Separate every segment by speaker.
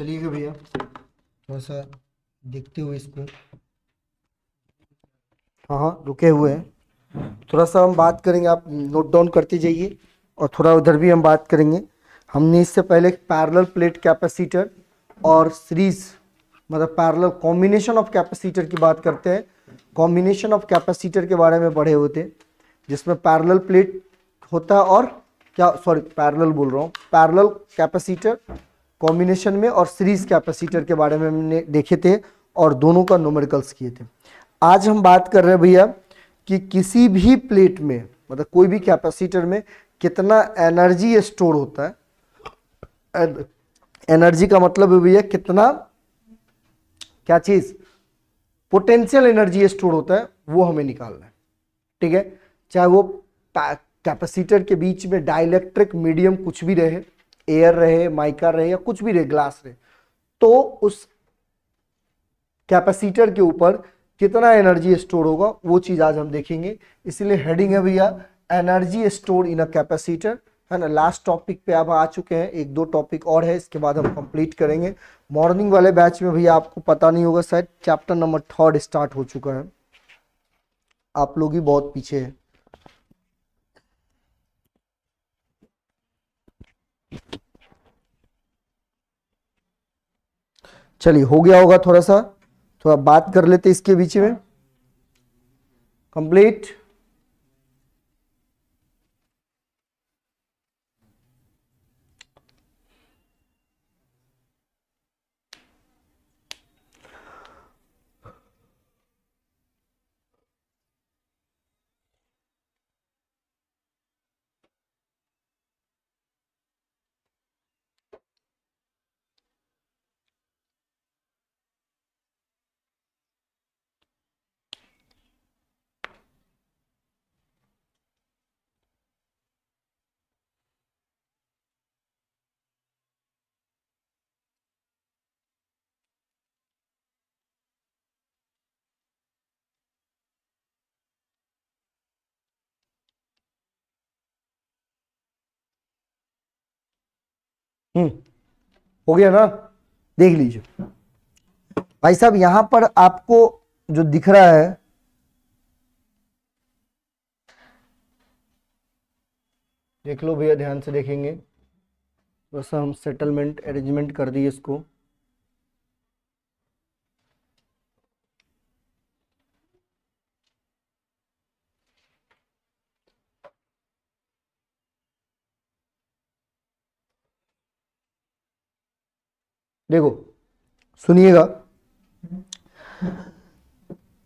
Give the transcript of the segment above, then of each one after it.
Speaker 1: चलिएगा भैया थोड़ा सा देखते हुए इसको हाँ हाँ रुके हुए हैं थोड़ा सा हम बात करेंगे आप नोट डाउन करते जाइए और थोड़ा उधर भी हम बात करेंगे हमने इससे पहले पैरेलल प्लेट कैपेसिटर और सीरीज मतलब पैरेलल कॉम्बिनेशन ऑफ कैपेसिटर की बात करते हैं कॉम्बिनेशन ऑफ कैपेसिटर के बारे में बढ़े होते जिसमें पैरेलल प्लेट होता है और क्या सॉरी पैरेलल बोल रहा हूँ पैरेलल कैपेसिटर कॉम्बिनेशन में और सीरीज कैपेसिटर के बारे में हमने देखे थे और दोनों का नोमरिकल्स किए थे आज हम बात कर रहे हैं भैया कि किसी भी प्लेट में मतलब कोई भी कैपेसिटर में कितना एनर्जी स्टोर होता है एनर्जी का मतलब है भैया कितना क्या चीज पोटेंशियल एनर्जी स्टोर होता है वो हमें निकालना है ठीक है चाहे वो कैपेसिटर के बीच में डाइलेक्ट्रिक मीडियम कुछ भी रहे एयर रहे माइका रहे या कुछ भी रहे ग्लास रहे तो उस कैपेसिटर के ऊपर कितना एनर्जी स्टोर होगा वो चीज आज हम देखेंगे इसीलिए हेडिंग है भैया energy store in a capacitor है ना लास्ट टॉपिक पे आप आ चुके हैं एक दो टॉपिक और है इसके बाद हम कंप्लीट करेंगे मॉर्निंग वाले बैच में भैया आपको पता नहीं होगा शायद चैप्टर नंबर थर्ड स्टार्ट हो चुका है आप लोग ही बहुत पीछे हैं चलिए हो गया होगा थोड़ा सा थोड़ा बात कर लेते इसके बीच में कंप्लीट हम्म हो गया ना देख लीजिए भाई साहब यहां पर आपको जो दिख रहा है देख लो भैया ध्यान से देखेंगे थोड़ा सा हम सेटलमेंट अरेंजमेंट कर दिए इसको देखो सुनिएगा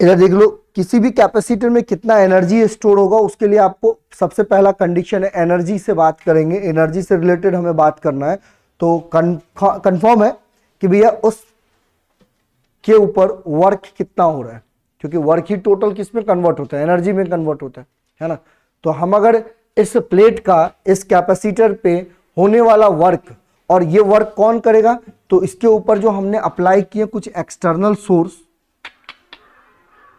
Speaker 1: इधर देख लो किसी भी कैपेसिटर में कितना एनर्जी स्टोर होगा उसके लिए आपको सबसे पहला कंडीशन है एनर्जी से बात करेंगे एनर्जी से रिलेटेड हमें बात करना है तो कंफर्म है कि भैया उस के ऊपर वर्क कितना हो रहा है क्योंकि वर्क ही टोटल किस में कन्वर्ट होता है एनर्जी में कन्वर्ट होता है है ना तो हम अगर इस प्लेट का इस कैपेसिटर पे होने वाला वर्क और ये वर्क कौन करेगा तो इसके ऊपर जो हमने अप्लाई किए कुछ एक्सटर्नल सोर्स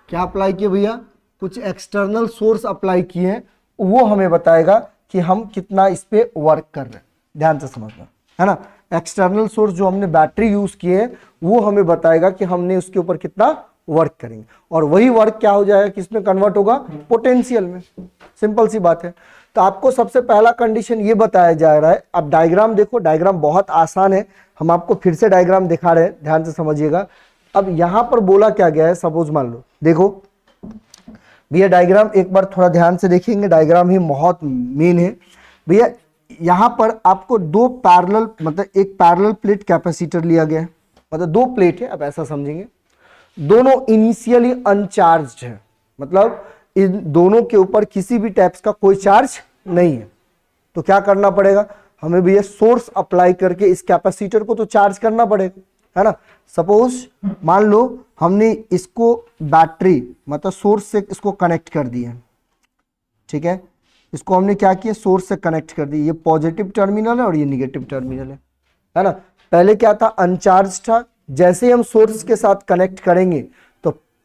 Speaker 1: क्या अप्लाई किए भैया कुछ एक्सटर्नल सोर्स अप्लाई किए हैं वो हमें बताएगा कि हम कितना इस पर वर्क कर रहे हैं ध्यान से समझना है ना एक्सटर्नल सोर्स जो हमने बैटरी यूज किए हैं वो हमें बताएगा कि हमने उसके ऊपर कितना वर्क करेंगे और वही वर्क क्या हो जाएगा किसमें कन्वर्ट होगा पोटेंशियल में सिंपल सी बात है तो आपको सबसे पहला कंडीशन ये बताया जा रहा है अब डायग्राम देखो डायग्राम बहुत आसान है हम आपको फिर से डायग्राम दिखा रहे हैं ध्यान से समझिएगा अब यहां पर बोला क्या गया है सपोज मान लो देखो भैया डायग्राम एक बार थोड़ा ध्यान से देखेंगे डायग्राम ही बहुत मेन है भैया यहां पर आपको दो पैरल मतलब एक पैरल प्लेट कैपेसिटर लिया गया है मतलब दो प्लेट है आप ऐसा समझेंगे दोनों इनिशियली अनचार्ज है मतलब इन दोनों के ऊपर किसी भी टैप्स का कोई चार्ज नहीं है तो क्या करना पड़ेगा हमें भैया सोर्स अप्लाई करके इस कैपेसिटर को तो चार्ज करना पड़ेगा है ना सपोज मान लो हमने इसको बैटरी मतलब सोर्स से इसको कनेक्ट कर दिया ठीक है इसको हमने क्या किया सोर्स से कनेक्ट कर दिया ये पॉजिटिव टर्मिनल है और ये निगेटिव टर्मिनल है है ना पहले क्या था अनचार्ज था जैसे ही हम सोर्स के साथ कनेक्ट करेंगे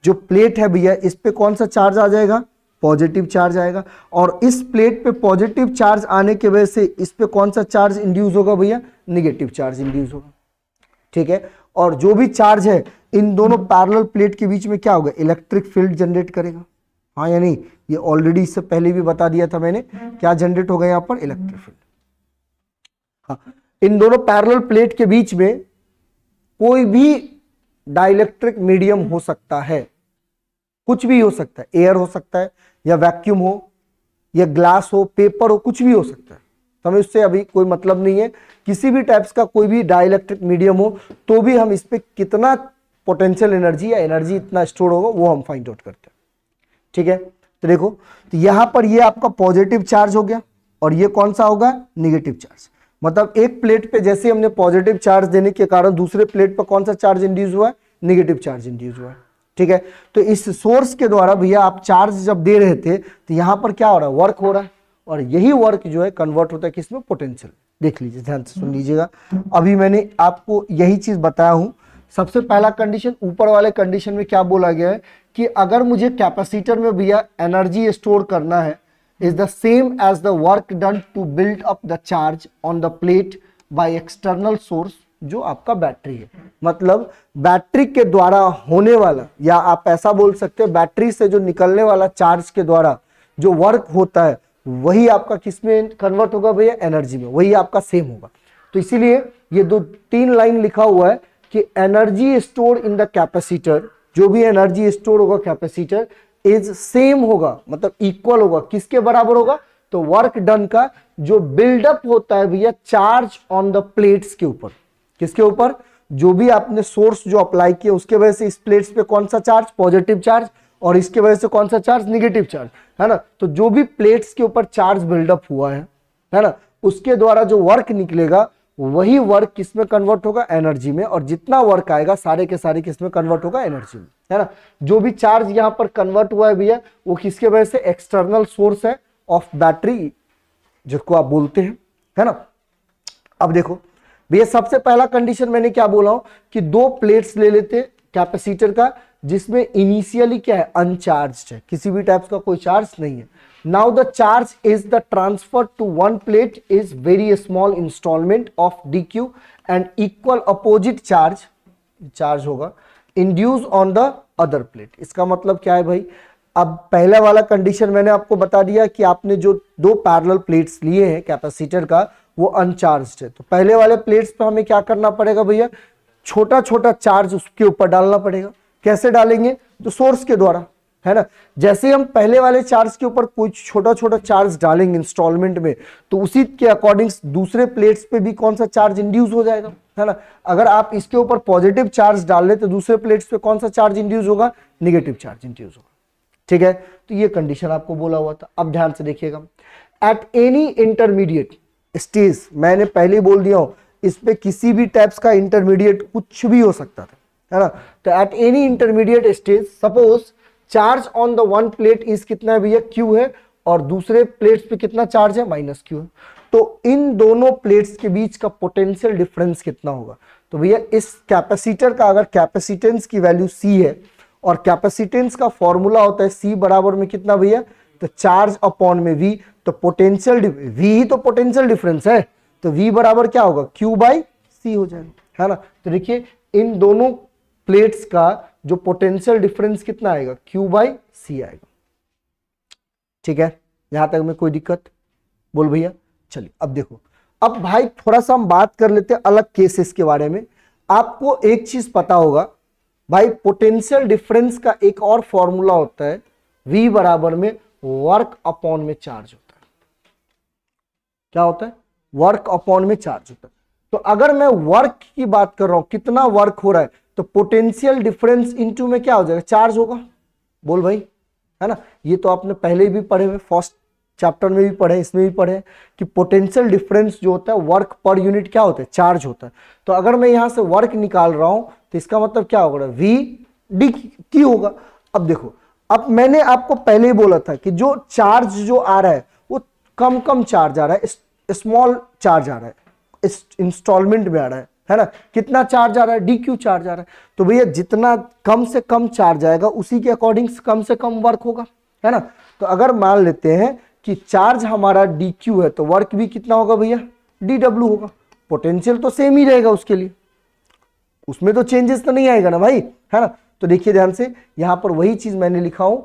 Speaker 1: जो प्लेट है भैया इस पे कौन सा चार्ज आ जाएगा पॉजिटिव चार्ज आएगा और इस प्लेट पे पॉजिटिव चार्ज आने की वजह से इस पे कौन सा चार्ज इंड्यूस होगा भैया निगेटिव चार्ज इंड्यूस होगा ठीक है और जो भी चार्ज है इन दोनों पैरेलल प्लेट के बीच में क्या होगा इलेक्ट्रिक फील्ड जनरेट करेगा हाँ या नहीं ये ऑलरेडी इससे पहले भी बता दिया था मैंने क्या जनरेट होगा यहाँ पर इलेक्ट्रिक फील्ड हाँ इन दोनों पैरेलल प्लेट के बीच में कोई भी डायलेक्ट्रिक मीडियम हो सकता है कुछ भी हो सकता है एयर हो सकता है या वैक्यूम हो या ग्लास हो पेपर हो कुछ भी हो सकता है तो हमें उससे अभी कोई मतलब नहीं है किसी भी टाइप्स का कोई भी डायलेक्ट्रिक मीडियम हो तो भी हम इस पर कितना पोटेंशियल एनर्जी या एनर्जी इतना स्टोर होगा वो हम फाइंड आउट करते हैं ठीक है तो देखो तो यहां पर ये आपका पॉजिटिव चार्ज हो गया और ये कौन सा होगा निगेटिव चार्ज मतलब एक प्लेट पे जैसे हमने पॉजिटिव चार्ज देने के कारण दूसरे प्लेट पर कौन सा चार्ज इंड्यूज हुआ है निगेटिव चार्ज इंड्यूज हुआ है ठीक है तो इस सोर्स के द्वारा भैया आप चार्ज जब दे रहे थे तो यहाँ पर क्या हो रहा है वर्क हो रहा है और यही वर्क जो है कन्वर्ट होता है किसमें पोटेंशियल देख लीजिए ध्यान से सुन हम्म। लीजिएगा अभी मैंने आपको यही चीज बताया हूँ सबसे पहला कंडीशन ऊपर वाले कंडीशन में क्या बोला गया है कि अगर मुझे कैपेसिटर में भैया एनर्जी स्टोर करना है is the same as the work done to build up the charge on the plate by external source जो आपका बैटरी है मतलब बैटरी के द्वारा होने वाला या आप ऐसा बोल सकते हैं बैटरी से जो निकलने वाला चार्ज के द्वारा जो वर्क होता है वही आपका किस में कन्वर्ट होगा भैया एनर्जी में वही आपका सेम होगा तो इसीलिए ये दो तीन लाइन लिखा हुआ है कि energy store in the capacitor जो भी एनर्जी स्टोर होगा कैपेसिटर इज सेम होगा मतलब इक्वल होगा किसके बराबर होगा तो वर्क डन का जो बिल्डअप होता है भैया चार्ज ऑन द प्लेट्स के ऊपर किसके ऊपर जो भी आपने सोर्स जो अप्लाई किया उसके वजह से इस प्लेट्स पे कौन सा चार्ज पॉजिटिव चार्ज और इसके वजह से कौन सा चार्ज निगेटिव चार्ज है ना तो जो भी प्लेट्स के ऊपर चार्ज बिल्डअप हुआ है है ना उसके द्वारा जो वर्क निकलेगा वही वर्क किसमें कन्वर्ट होगा एनर्जी में और जितना वर्क आएगा सारे के सारे किसमें कन्वर्ट होगा एनर्जी में है ना जो भी चार्ज यहाँ पर कन्वर्ट हुआ है भैया वो किसके वजह से एक्सटर्नल सोर्स है ऑफ बैटरी जिसको आप बोलते हैं है ना अब देखो भैया सबसे पहला कंडीशन मैंने क्या बोला हूं कि दो प्लेट्स ले लेते कैपेसिटर का जिसमें इनिशियली क्या है अनचार्ज है किसी भी टाइप का कोई चार्ज नहीं है now the charge is the transfer to one plate is very small installment of dq and equal opposite charge charge होगा induce on the other plate इसका मतलब क्या है भाई अब पहला वाला कंडीशन मैंने आपको बता दिया कि आपने जो दो पैरेलल प्लेट्स लिए हैं कैपेसिटर का वो अनचार्ज्ड है तो पहले वाले प्लेट्स पर हमें क्या करना पड़ेगा भैया छोटा छोटा चार्ज उसके ऊपर डालना पड़ेगा कैसे डालेंगे तो सोर्स के द्वारा है ना जैसे हम पहले वाले चार्ज के ऊपर कोई छोटा छोटा चार्ज डालेंगे इंस्टॉलमेंट में तो उसी के अकॉर्डिंग दूसरे प्लेट्स पे भी कौन सा चार्ज इंड्यूस हो जाएगा है ना अगर आप इसके ऊपर पॉजिटिव चार्ज डाल रहे तो दूसरे प्लेट्स पे कौन सा चार्ज इंड्यूस होगा निगेटिव चार्ज इंड्यूस होगा ठीक है तो ये कंडीशन आपको बोला हुआ था अब ध्यान से देखिएगा एट एनी इंटरमीडिएट स्टेज मैंने पहले ही बोल दिया हूँ इस पर किसी भी टाइप्स का इंटरमीडिएट कुछ भी हो सकता था है ना तो at any intermediate stage suppose charge on the one plate is कितना है भैया क्यू है और दूसरे प्लेट्स पे कितना चार्ज है माइनस क्यू है तो इन दोनों प्लेट्स के बीच का पोटेंशियल डिफरेंस कितना होगा तो भैया इस कैपेसिटर का अगर कैपेसिटेंस की वैल्यू सी है और कैपेसिटेंस का फॉर्मूला होता है सी बराबर में कितना भैया तो चार्ज अपॉन में वी तो पोटेंशियल वी ही तो पोटेंशियल डिफरेंस है तो वी बराबर क्या होगा क्यू बाई सी हो जाएगा है ना तो देखिए इन दोनों प्लेट्स का जो पोटेंशियल डिफरेंस कितना आएगा क्यू बाई सी आएगा ठीक है यहां तक में कोई दिक्कत बोल भैया चलिए अब देखो अब भाई थोड़ा सा हम बात कर लेते हैं अलग केसेस के बारे में आपको एक चीज पता होगा भाई पोटेंशियल डिफरेंस का एक और फॉर्मूला होता है v बराबर में वर्क अपॉन में चार्ज होता है क्या होता है वर्क अपॉन में चार्ज होता है तो अगर मैं वर्क की बात कर रहा हूं कितना वर्क हो रहा है तो पोटेंशियल डिफरेंस इनटू में क्या हो जाएगा चार्ज होगा बोल भाई है ना ये तो आपने पहले भी पढ़े हुए फर्स्ट चैप्टर में भी पढ़े इसमें भी पढ़े कि पोटेंशियल डिफरेंस जो होता है वर्क पर यूनिट क्या होता है चार्ज होता है तो अगर मैं यहाँ से वर्क निकाल रहा हूँ तो इसका मतलब क्या होगा वी डी की होगा अब देखो अब मैंने आपको पहले ही बोला था कि जो चार्ज जो आ रहा है वो कम कम चार्ज आ रहा है स्मॉल चार्ज आ रहा है इंस्टॉलमेंट में आ रहा है है ना कितना चार्ज आ रहा है डी क्यू चार्ज आ रहा है तो भैया जितना कम से कम चार्ज आएगा उसी के अकॉर्डिंग कम से कम वर्क होगा है ना तो अगर मान लेते हैं कि चार्ज हमारा डी क्यू है तो वर्क भी कितना होगा भैया डी डब्ल्यू होगा पोटेंशियल तो सेम ही रहेगा उसके लिए उसमें तो चेंजेस तो नहीं आएगा ना भाई है ना तो देखिए ध्यान से यहां पर वही चीज मैंने लिखा हूं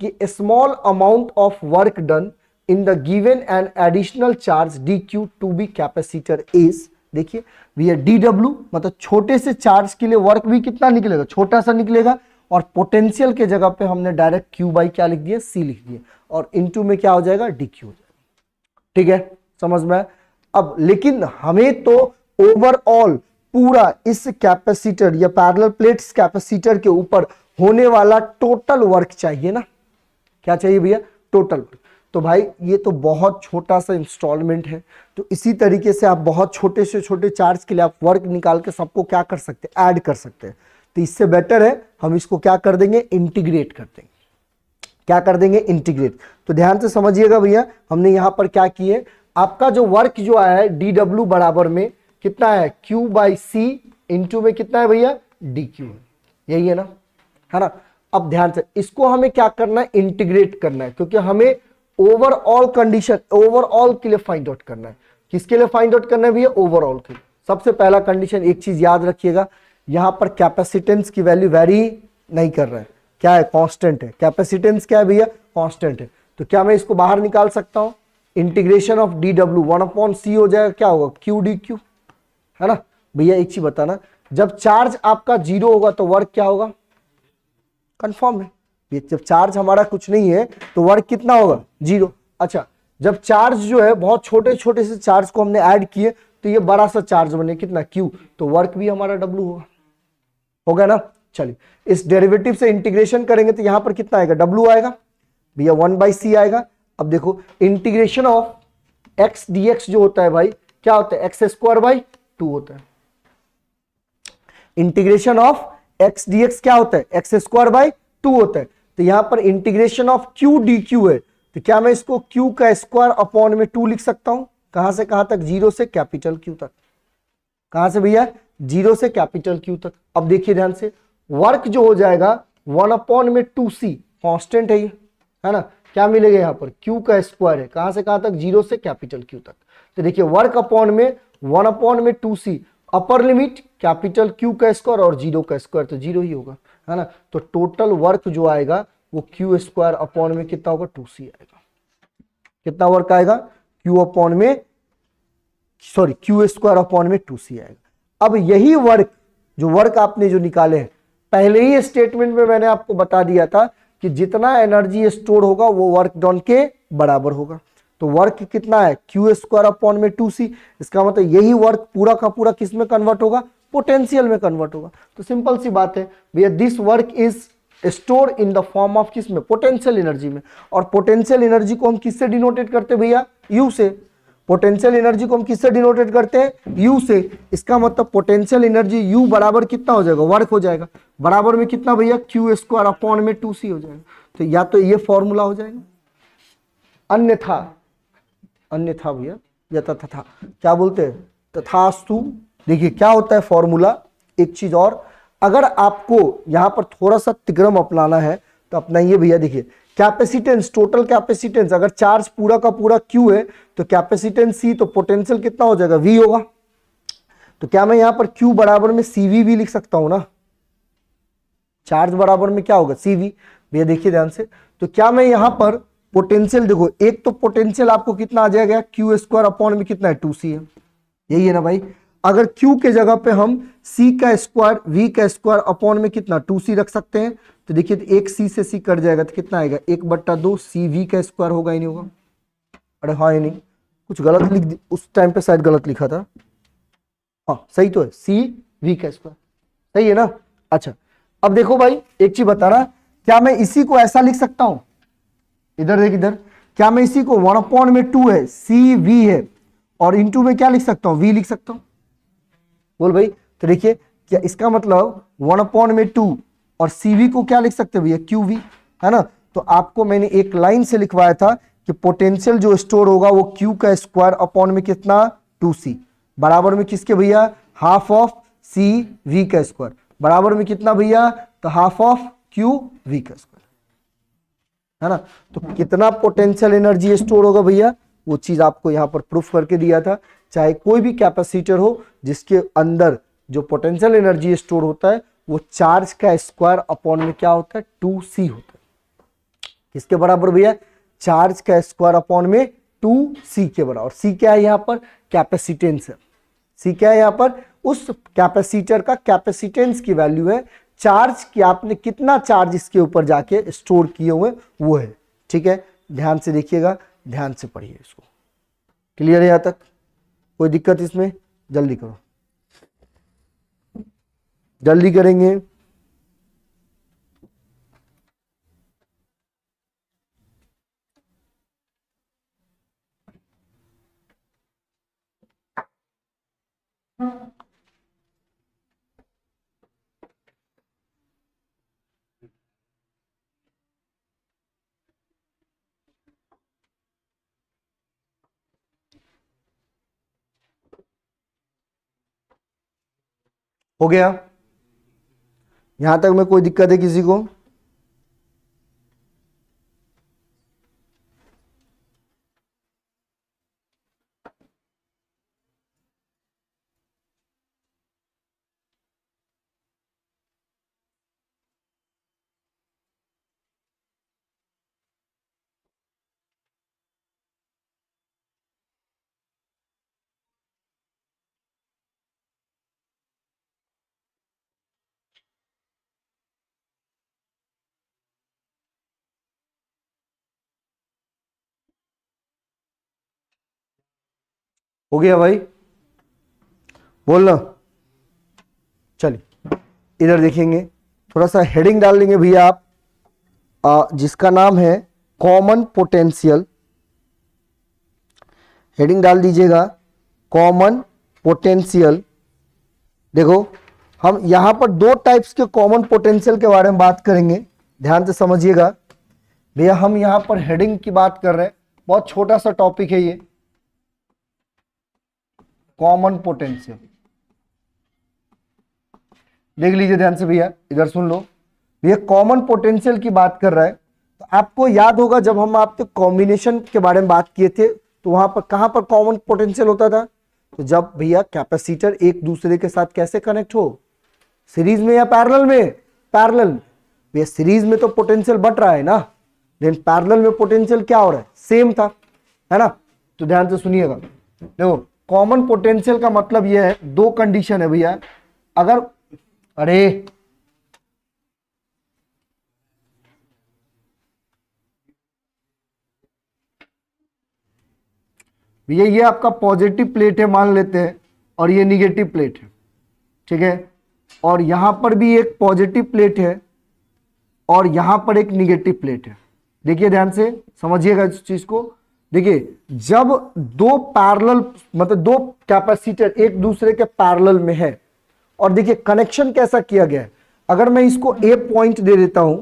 Speaker 1: कि small amount of work done in the given and additional charge dq to be capacitor is देखिए भैया डब्ल्यू मतलब छोटे से चार्ज के लिए वर्क भी कितना निकलेगा छोटा सा निकलेगा और पोटेंशियल के जगह पे हमने डायरेक्ट q बाई क्या लिख दिया c लिख दिया और इनटू में क्या हो जाएगा क्यू हो जाएगा ठीक है समझ में अब लेकिन हमें तो ओवरऑल पूरा इस कैपेसिटर या पैरेलल प्लेट्स कैपेसिटर के ऊपर होने वाला टोटल वर्क चाहिए ना क्या चाहिए भैया टोटल वर्क तो भाई ये तो बहुत छोटा सा इंस्टॉलमेंट है तो इसी तरीके से आप बहुत छोटे से छोटे चार्ज के लिए आप वर्क निकाल के सबको क्या कर सकते हैं ऐड कर सकते हैं तो इससे बेटर है हम इसको क्या कर देंगे इंटीग्रेट कर देंगे क्या कर देंगे इंटीग्रेट तो ध्यान से समझिएगा भैया हमने यहां पर क्या किए आपका जो वर्क जो आया है डी डब्ल्यू बराबर में कितना है क्यू बाई सी इंटू में कितना है भैया डी क्यू यही है ना है ना अब ध्यान से इसको हमें क्या करना है इंटीग्रेट करना है क्योंकि हमें ओवरऑल कंडीशन ओवरऑल के लिए फाइंड आउट करना है किसके लिए फाइंड आउट करना है भैया ओवरऑल के सबसे पहला कंडीशन एक चीज याद रखिएगा यहां पर कैपेसिटेंस की वैल्यू वेरी नहीं कर रहा है क्या है कॉन्स्टेंट है कैपेसिटेंस क्या है भैया कॉन्स्टेंट है तो क्या मैं इसको बाहर निकाल सकता हूं integration of D W one upon C हो जाएगा क्या होगा क्यू डी क्यू है ना भैया एक चीज बताना जब चार्ज आपका जीरो होगा तो वर्क क्या होगा कंफर्म है जब चार्ज हमारा कुछ नहीं है तो वर्क कितना होगा जीरो अच्छा जब चार्ज जो है बहुत छोटे छोटे से चार्ज को हमने ऐड किए तो ये बड़ा सा चार्ज बने कितना क्यू तो वर्क भी हमारा डब्ल्यू होगा गया ना चलिए इस डेरिवेटिव से इंटीग्रेशन करेंगे तो यहां पर कितना आएगा डब्ल्यू आएगा भैया वन बाई सी आएगा अब देखो इंटीग्रेशन ऑफ एक्स डीएक्स जो होता है भाई क्या होता है एक्स स्क्वायर बाई टू होता है इंटीग्रेशन ऑफ एक्स डीएक्स क्या होता है एक्स स्क्वायर बाई टू होता है तो यहां पर integration of Q D Q है तो क्या मैं इसको क्यू का स्क्वायर अपॉन में टू लिख सकता हूं कहां से कहां तक जीरो से कैपिटल क्यू तक कहां से भैया जीरो से कैपिटल क्यू तक अब देखिए ध्यान से वर्क जो हो जाएगा वन अपॉन में टू सी कॉन्स्टेंट है ये है ना क्या मिलेगा यहां पर क्यू का स्क्वायर है कहां से कहां तक जीरो से कैपिटल क्यू तक तो देखिए वर्क अपॉन में वन अपॉन में two C upper limit capital Q का स्क्वायर और जीरो का स्क्वायर तो जीरो ही होगा है ना तो टोटल वर्क जो आएगा वो क्यू स्क्वायर अपॉन में कितना होगा टू सी आएगा कितना वर्क आएगा क्यू अपॉन में सॉरी क्यू स्क्वायर अपॉन में टू सी आएगा अब यही वर्क जो वर्क आपने जो निकाले हैं पहले ही स्टेटमेंट में मैंने आपको बता दिया था कि जितना एनर्जी स्टोर होगा वो वर्क डॉन के बराबर होगा तो वर्क कितना है क्यू स्क्वायर अपॉन में टू सी इसका मतलब यही वर्क पूरा का पूरा किसमें कन्वर्ट होगा पोटेंशियल में कन्वर्ट होगा तो सिंपल सी बात है भैया this work is store in the form of किस में पोटेंशियल एनर्जी में और पोटेंशियल एनर्जी को हम किससे डिनोटेट करते हैं भैया यू से पोटेंशियल एनर्जी को हम किससे डिनोटेट करते हैं यू से इसका मतलब पोटेंशियल एनर्जी यू बराबर कितना हो जाएगा वर्क हो जाएगा बराबर में कितना भैया क्यू स्क्वायर अपॉन में टू सी हो जाएगा तो या तो ये फॉर्मूला हो जाएगा अन्यथा अन्यथा भैया या तथा क्या बोलते हैं तथास्तु देखिए क्या होता है फॉर्मूला एक चीज और अगर आपको यहाँ पर थोड़ा सा तिग्रम अपनाना है तो अपनाइए भैया देखिए कैपेसिटेंस टोटल कैपेसिटेंस अगर चार्ज पूरा का पूरा क्यू है तो कैपेसिटेंस सी तो पोटेंशियल कितना हो जाएगा वी होगा तो क्या मैं यहां पर क्यू बराबर में सीवी भी लिख सकता हूं ना चार्ज बराबर में क्या होगा सीवी भैया देखिए ध्यान से तो क्या मैं यहां पर पोटेंशियल देखो एक तो पोटेंशियल आपको कितना आ जाएगा क्यू स्क्वायर अपॉन में कितना है टू सी है यही है ना भाई अगर q के जगह पे हम c का स्क्वायर v का स्क्वायर अपॉन में कितना 2c रख सकते हैं तो देखिए तो एक c से c कट जाएगा तो कितना आएगा एक बट्टा दो सी वी का स्क्वायर होगा ही नहीं होगा अरे हाँ ही नहीं कुछ गलत लिख उस टाइम पे शायद गलत लिखा था हाँ सही तो है सी वी का स्क्वायर सही है ना अच्छा अब देखो भाई एक चीज बता रहा क्या मैं इसी को ऐसा लिख सकता हूं इधर देख इधर क्या मैं इसी को वन अपॉन में टू है सी वी है और इंटू में क्या लिख सकता हूं वी लिख सकता हूं बोल भाई तो देखिए क्या इसका मतलब वन अपॉन में टू और सीवी को क्या लिख सकते भैया क्यू वी है ना तो आपको मैंने एक लाइन से लिखवाया था कि पोटेंशियल जो स्टोर होगा वो क्यू का स्क्वायर अपॉन में कितना टू सी बराबर में किसके भैया हाफ ऑफ सी वी का स्क्वायर बराबर में कितना भैया तो हाफ ऑफ क्यू वी का स्क्वायर है ना तो कितना पोटेंशियल एनर्जी स्टोर होगा भैया वो चीज आपको यहाँ पर प्रूफ करके दिया था चाहे कोई भी कैपेसिटर हो जिसके अंदर जो पोटेंशियल एनर्जी स्टोर होता है वो चार्ज का स्क्वायर अपॉन में क्या होता है टू सी होता है किसके बराबर भैया चार्ज का स्क्वायर अपॉन में टू सी के बराबर सी क्या है यहाँ पर कैपेसिटेंस है सी क्या है यहाँ पर उस कैपेसिटर का कैपेसिटेंस की वैल्यू है चार्ज कि आपने कितना चार्ज इसके ऊपर जाके स्टोर किए हुए वो है ठीक है ध्यान से देखिएगा ध्यान से पढ़िए इसको क्लियर है यहाँ तक कोई दिक्कत इसमें जल्दी करो जल्दी करेंगे हो गया यहां तक में कोई दिक्कत है किसी को हो गया भाई बोलना चलिए इधर देखेंगे थोड़ा सा हेडिंग डाल लेंगे भैया आप आ, जिसका नाम है कॉमन पोटेंशियल हेडिंग डाल दीजिएगा कॉमन पोटेंशियल देखो हम यहां पर दो टाइप्स के कॉमन पोटेंशियल के बारे में बात करेंगे ध्यान से समझिएगा भैया हम यहाँ पर हेडिंग की बात कर रहे हैं बहुत छोटा सा टॉपिक है ये कॉमन पोटेंशियल देख लीजिए ध्यान से भैया इधर सुन लो भैया कॉमन पोटेंशियल की बात कर रहा है तो आपको याद होगा जब हम आपके कॉम्बिनेशन के बारे में बात किए थे तो वहां पर कहां पर कॉमन पोटेंशियल होता था तो जब भैया कैपेसिटर एक दूसरे के साथ कैसे कनेक्ट हो सीरीज में या पैरेलल में पैरेलल भैया सीरीज में तो पोटेंशियल बट रहा है ना लेकिन पैरेलल में पोटेंशियल क्या हो रहा है सेम था है ना तो ध्यान से सुनिएगा देखो कॉमन पोटेंशियल का मतलब यह है दो कंडीशन है भैया अगर अरे भैया ये आपका पॉजिटिव प्लेट है मान लेते हैं और ये निगेटिव प्लेट है ठीक है और यहां पर भी एक पॉजिटिव प्लेट है और यहां पर एक निगेटिव प्लेट है देखिए ध्यान से समझिएगा इस चीज़ को देखिए जब दो पैरेलल मतलब दो कैपेसिटर एक दूसरे के पैरेलल में है और देखिए कनेक्शन कैसा किया गया है अगर मैं इसको ए पॉइंट दे देता हूं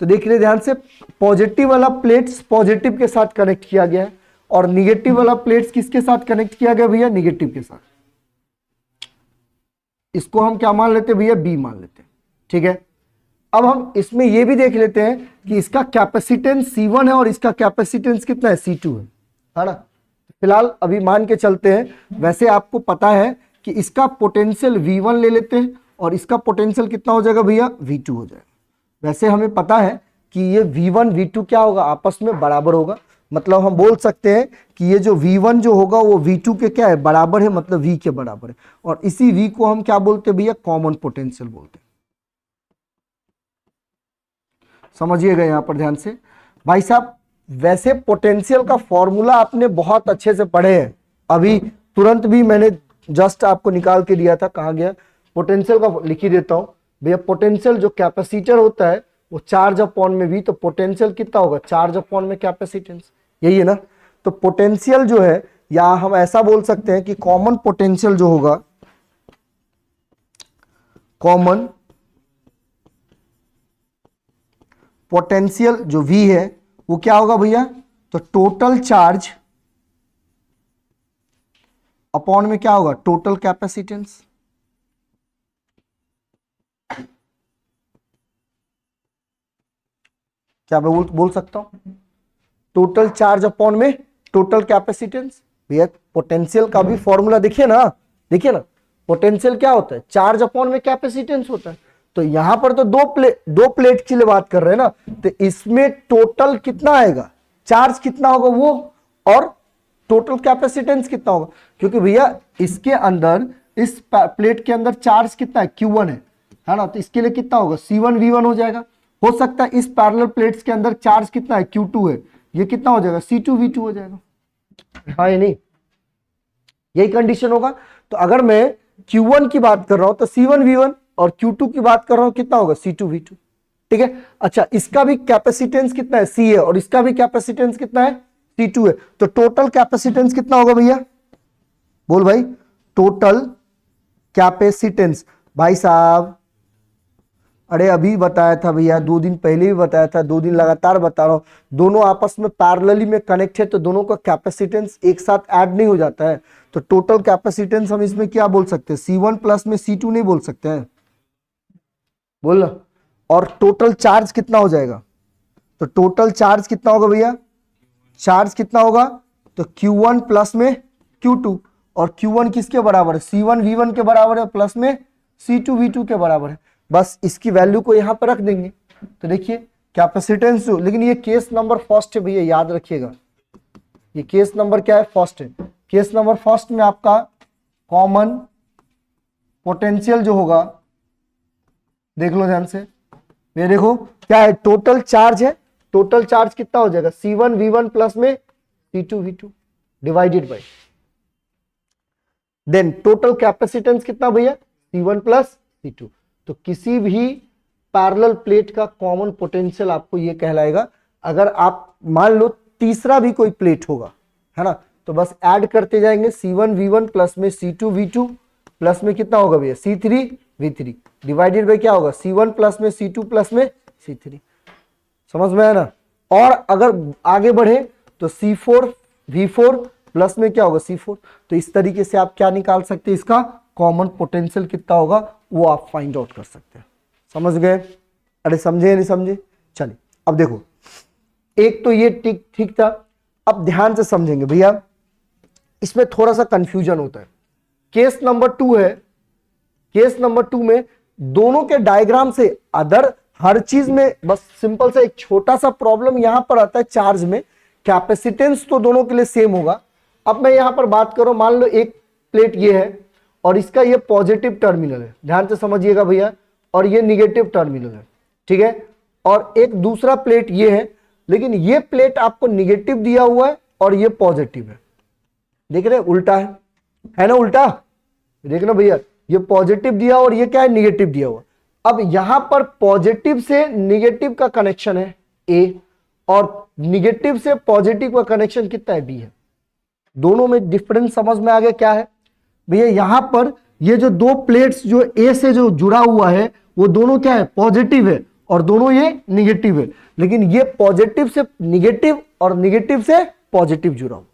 Speaker 1: तो देख लीजिए ध्यान से पॉजिटिव वाला प्लेट्स पॉजिटिव के साथ कनेक्ट किया गया है और निगेटिव वाला प्लेट्स किसके साथ कनेक्ट किया गया भैया निगेटिव के साथ इसको हम क्या मान लेते हैं भैया बी मान लेते हैं ठीक है अब हम इसमें यह भी देख लेते हैं कि इसका कैपेसिटेंस वन है और इसका कैपेसिटेंस कितना है सी है है ना फिलहाल अभी मान के चलते हैं वैसे आपको पता है कि इसका पोटेंशियल V1 ले लेते हैं और इसका पोटेंशियल कितना हो जाएगा भैया V2 हो जाएगा वैसे हमें पता है कि ये V1 V2 क्या होगा आपस में बराबर होगा मतलब हम बोल सकते हैं कि ये जो V1 जो होगा वो V2 के क्या है बराबर है मतलब V के बराबर है और इसी V को हम क्या बोलते हैं भैया कॉमन पोटेंशियल बोलते हैं समझिएगा यहाँ पर ध्यान से भाई साहब वैसे पोटेंशियल का फॉर्मूला आपने बहुत अच्छे से पढ़े हैं अभी तुरंत भी मैंने जस्ट आपको निकाल के दिया था कहा गया पोटेंशियल का लिख ही देता हूँ भैया पोटेंशियल जो कैपेसिटर होता है वो चार्ज अपॉन में भी तो पोटेंशियल कितना होगा चार्ज अपॉन में कैपेसिटेंस यही है ना तो पोटेंशियल जो है या हम ऐसा बोल सकते हैं कि कॉमन पोटेंशियल जो होगा कॉमन पोटेंशियल जो V है वो क्या होगा भैया तो टोटल चार्ज अपॉन में क्या होगा टोटल कैपेसिटेंस क्या मैं बोल, बोल सकता हूं टोटल चार्ज अपॉन में टोटल कैपेसिटेंस भैया पोटेंशियल का भी फॉर्मूला देखिए ना देखिए ना पोटेंशियल क्या होता है चार्ज अपॉन में कैपेसिटेंस होता है तो यहां पर तो दो प्लेट दो प्लेट के लिए बात कर रहे हैं ना तो इसमें टोटल कितना आएगा चार्ज कितना होगा वो और टोटल कैपेसिटेंस कितना होगा क्योंकि भैया इसके अंदर इस प्लेट के अंदर चार्ज कितना है क्यू है है ना तो इसके लिए कितना होगा सी वन वी वन हो जाएगा हो सकता है इस पैरल प्लेट्स के अंदर चार्ज कितना है क्यू टू है ये कितना हो जाएगा सी टू वी टू हो जाएगा हाँ नहीं यही कंडीशन होगा तो अगर मैं क्यू वन की बात कर रहा हूं तो सी वन वी वन और Q2 की बात कर रहा हूं कितना होगा टू ठीक है अच्छा इसका भी कैपेसिटेंस कितना है सी है और इसका भी कैपेसिटेंस कितना है सी है तो टोटल कैपेसिटेंस कितना होगा भैया बोल भाई टोटल कैपेसिटेंस भाई साहब अरे अभी बताया था भैया दो दिन पहले भी बताया था दो दिन लगातार बता रहा हूँ दोनों आपस में पैरेलली में कनेक्ट है तो दोनों का कैपेसिटेंस एक साथ ऐड नहीं हो जाता है तो टोटल कैपेसिटेंस हम इसमें क्या बोल सकते हैं सी वन प्लस में सी टू नहीं बोल सकते हैं बोल और टोटल चार्ज कितना हो जाएगा तो टोटल चार्ज कितना होगा भैया चार्ज कितना होगा तो Q1 प्लस में Q2 और Q1 किसके बराबर है C1 V1 के बराबर है प्लस में C2 V2 के बराबर है बस इसकी वैल्यू को यहां पर रख देंगे तो देखिए कैपेसिटेंस लेकिन ये केस नंबर फर्स्ट है भैया याद रखिएगा ये केस नंबर क्या है फर्स्ट है केस नंबर फर्स्ट में आपका कॉमन पोटेंशियल जो होगा देख लो ध्यान से ये देखो क्या है टोटल चार्ज है टोटल चार्ज कितना हो जाएगा C one V one plus में C two V two divided by then total capacitance कितना भैया C one plus C two तो किसी भी पैरेलल प्लेट का कॉमन पोटेंशियल आपको ये कहलाएगा अगर आप मान लो तीसरा भी कोई प्लेट होगा है ना तो बस ऐड करते जाएंगे C one V one plus में C two V two plus में कितना होगा भैया C three three divided by क्या होगा सी वन प्लस में सी टू प्लस में सी थ्री समझ में आया ना और अगर आगे बढ़े तो C four V four plus में क्या होगा सी फोर तो इस तरीके से आप क्या निकाल सकते हैं इसका कॉमन पोटेंशियल कितना होगा वो आप फाइंड आउट कर सकते हैं समझ गए अरे समझे नहीं समझे चलिए अब देखो एक तो ये ठीक ठीक था अब ध्यान से समझेंगे भैया इसमें थोड़ा सा कंफ्यूजन होता है केस नंबर टू है केस नंबर टू में दोनों के डायग्राम से अदर हर चीज में बस सिंपल सा एक छोटा सा प्रॉब्लम यहां पर आता है चार्ज में कैपेसिटेंस तो दोनों के लिए सेम होगा अब मैं यहां पर बात करूं मान लो एक प्लेट ये है और इसका ये पॉजिटिव टर्मिनल है ध्यान से समझिएगा भैया और ये निगेटिव टर्मिनल है ठीक है और एक दूसरा प्लेट ये है लेकिन ये प्लेट आपको निगेटिव दिया हुआ है और ये पॉजिटिव है देख रहे उल्टा है है ना उल्टा देख लो भैया ये पॉजिटिव दिया और ये क्या है निगेटिव दिया हुआ अब यहां पर पॉजिटिव से निगेटिव का कनेक्शन है ए और निगेटिव से पॉजिटिव का कनेक्शन कितना है बी है दोनों में डिफरेंस समझ में आ गया क्या है भैया यहां पर ये जो दो प्लेट्स जो ए से जो जुड़ा हुआ है वो दोनों क्या है पॉजिटिव है और दोनों ये निगेटिव है लेकिन ये पॉजिटिव से निगेटिव और निगेटिव से पॉजिटिव जुड़ा हुआ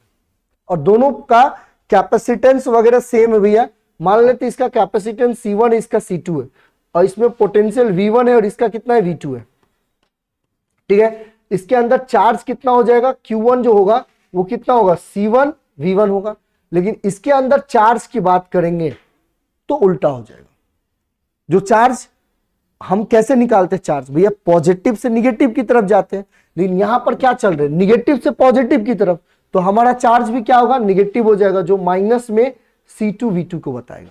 Speaker 1: और दोनों का कैपेसिटेंस वगैरह सेम है भैया मान लेते इसका कैपेसिटेंस सी वन इसका सी टू है और इसमें पोटेंशियल वी वन है और इसका कितना है वी टू है ठीक है इसके अंदर चार्ज कितना हो जाएगा क्यू वन जो होगा वो कितना होगा सी वन वी वन होगा लेकिन इसके अंदर चार्ज की बात करेंगे तो उल्टा हो जाएगा जो चार्ज हम कैसे निकालते हैं चार्ज भैया पॉजिटिव से निगेटिव की तरफ जाते हैं लेकिन यहां पर क्या चल रहा है निगेटिव से पॉजिटिव की तरफ तो हमारा चार्ज भी क्या होगा निगेटिव हो जाएगा जो माइनस में वी टू को बताएगा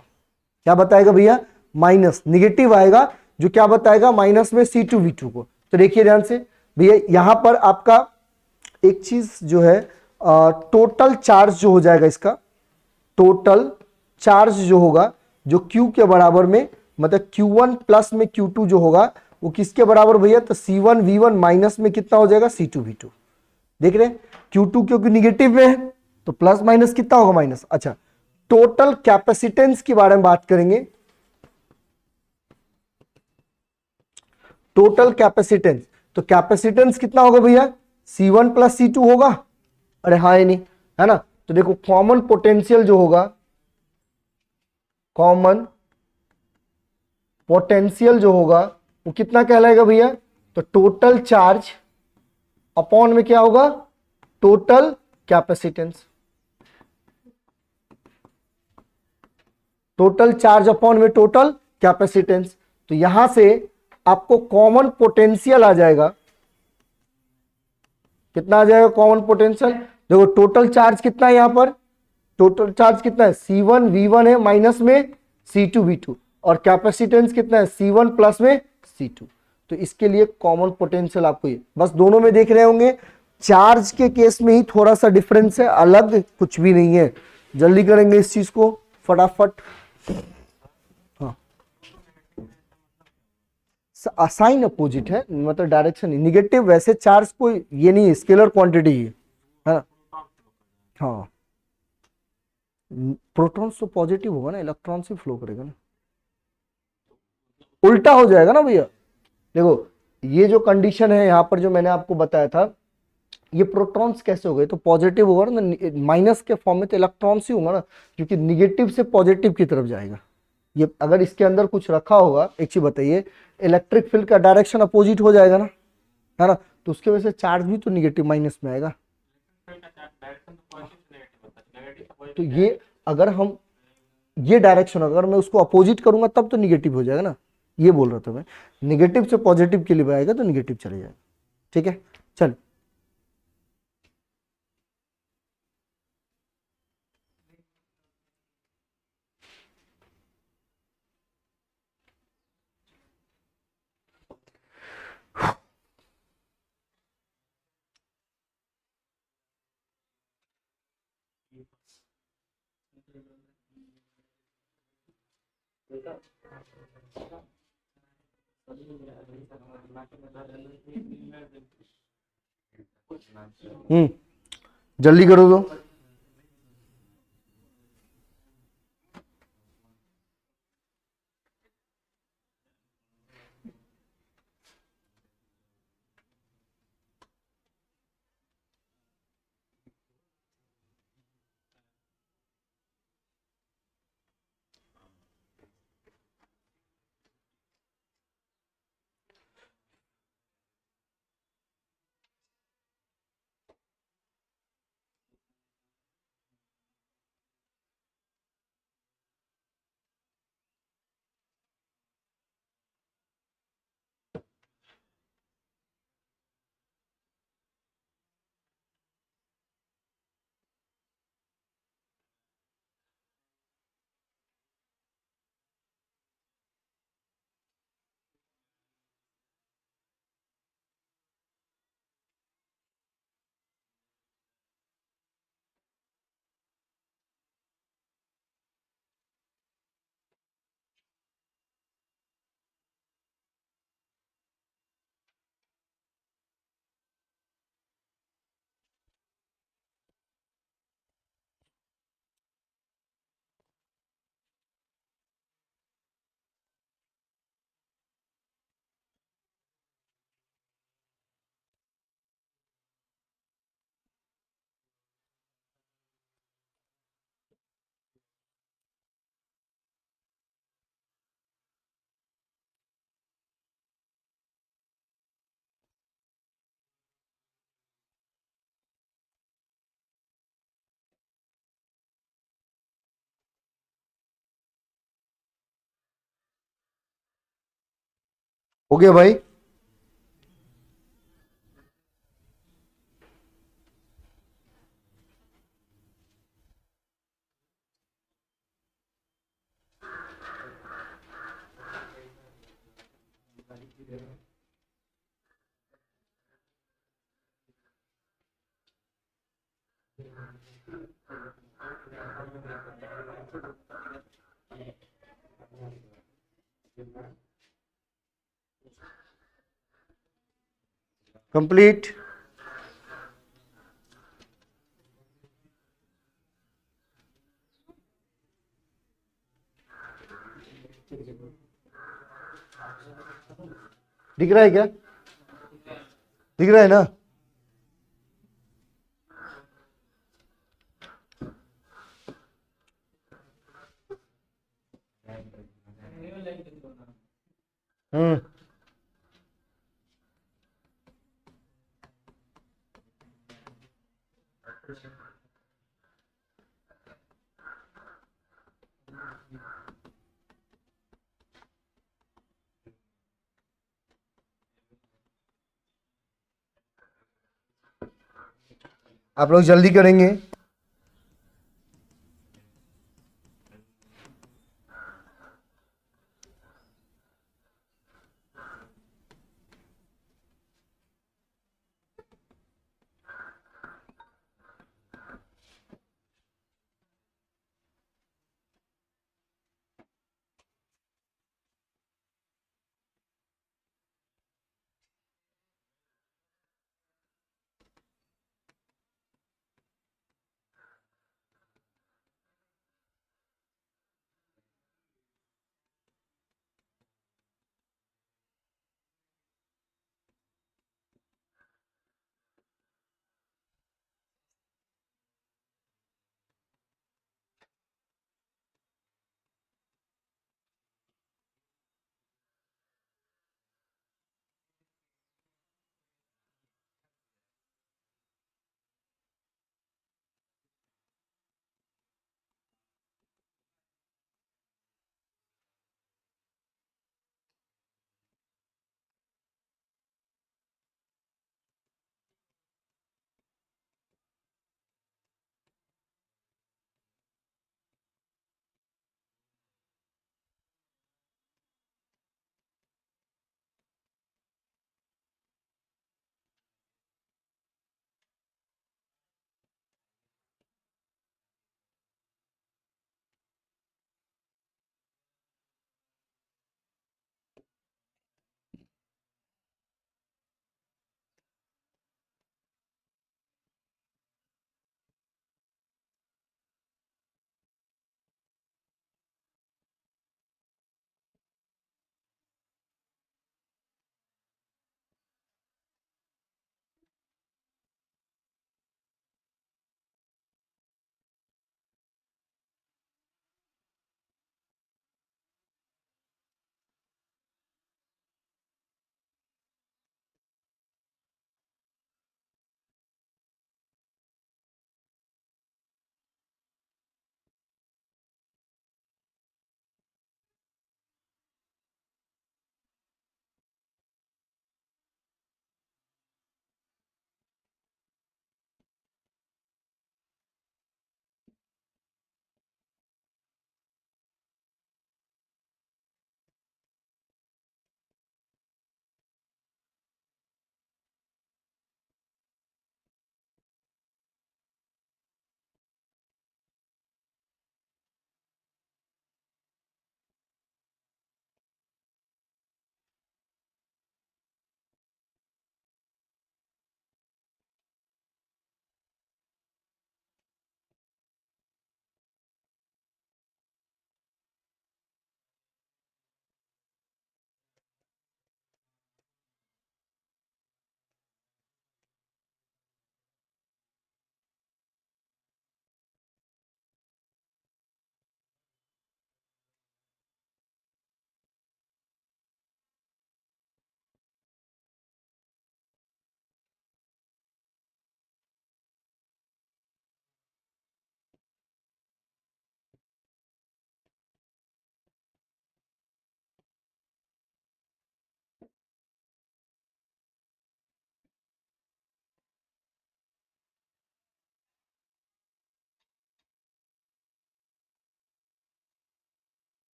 Speaker 1: क्या बताएगा भैया माइनस निगेटिव आएगा जो क्या बताएगा माइनस में वी टू को तो देखिए ध्यान से भैया यहां पर आपका एक चीज जो है आ, टोटल चार्ज जो हो जाएगा इसका टोटल चार्ज जो होगा जो Q के बराबर में मतलब Q1 प्लस में Q2 जो होगा वो किसके बराबर भैया तो C1 V1 माइनस में कितना हो जाएगा C2 V2 देख रहे हैं Q2 क्योंकि निगेटिव में है तो प्लस माइनस कितना होगा माइनस अच्छा टोटल कैपेसिटेंस के बारे में बात करेंगे टोटल कैपेसिटेंस तो कैपेसिटेंस कितना होगा भैया C one plus C two होगा अरे हाँ ये नहीं है ना तो देखो कॉमन पोटेंशियल जो होगा कॉमन पोटेंशियल जो होगा वो कितना कहलाएगा भैया तो टोटल चार्ज अपॉन में क्या होगा total capacitance total charge upon में टोटल कैपेसिटेंस तो यहां से आपको कॉमन पोटेंशियल आ जाएगा कितना आ जाएगा कॉमन पोटेंशियल देखो टोटल चार्ज कितना है यहां पर टोटल चार्ज कितना है सी वन वी वन है माइनस में सी टू वी टू और कैपेसिटेंस कितना है सी वन प्लस में सी टू तो इसके लिए कॉमन पोटेंशियल आपको ये बस दोनों में देख रहे होंगे चार्ज के केस में ही थोड़ा सा डिफरेंस है अलग कुछ भी नहीं है जल्दी करेंगे इस चीज को फटाफट -फड़। असाइन हाँ। अपोजिट है मतलब डायरेक्शन निगेटिव वैसे चार्ज को ये नहीं है स्केलर क्वांटिटी है हाँ प्रोटॉन्स हाँ। तो पॉजिटिव होगा ना इलेक्ट्रॉन से फ्लो करेगा ना उल्टा हो जाएगा ना भैया देखो ये जो कंडीशन है यहाँ पर जो मैंने आपको बताया था ये प्रोटॉन्स कैसे हो गए तो पॉजिटिव होगा ना माइनस के फॉर्म में तो इलेक्ट्रॉन्स ही होगा ना क्योंकि निगेटिव से पॉजिटिव की तरफ जाएगा ये अगर इसके अंदर कुछ रखा होगा एक चीज बताइए इलेक्ट्रिक फील्ड का डायरेक्शन अपोजिट हो जाएगा ना है ना तो उसके वजह से चार्ज भी तो निगेटिव माइनस में आएगा तो ये अगर हम ये डायरेक्शन अगर मैं उसको अपोजिट करूंगा तब तो निगेटिव हो जाएगा ना ये बोल रहा था मैं निगेटिव से पॉजिटिव के लिए आएगा तो निगेटिव चले जाएगा ठीक है चल हम्म, जल्दी करो तो हो गया भाई Yeah. complete दिख रहा है क्या दिख रहा है ना हम्म आप लोग जल्दी करेंगे